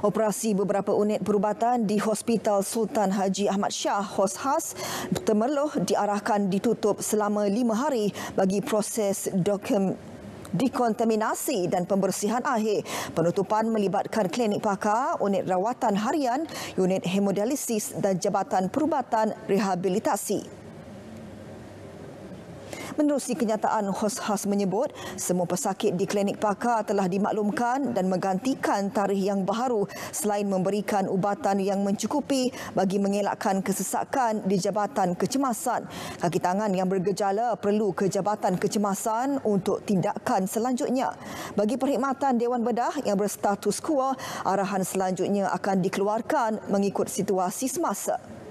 operasi beberapa unit perubatan di Hospital Sultan Haji Ahmad Shah Hoshas Temerloh diarahkan ditutup selama lima hari bagi proses dokum dikontaminasi dan pembersihan akhir. Penutupan melibatkan klinik pakar, unit rawatan harian, unit hemodialisis dan Jabatan Perubatan Rehabilitasi. Menerusi kenyataan hos-hos menyebut, semua pesakit di klinik pakar telah dimaklumkan dan menggantikan tarikh yang baru selain memberikan ubatan yang mencukupi bagi mengelakkan kesesakan di Jabatan Kecemasan. Kaki tangan yang bergejala perlu ke Jabatan Kecemasan untuk tindakan selanjutnya. Bagi perkhidmatan Dewan Bedah yang berstatus kuah, arahan selanjutnya akan dikeluarkan mengikut situasi semasa.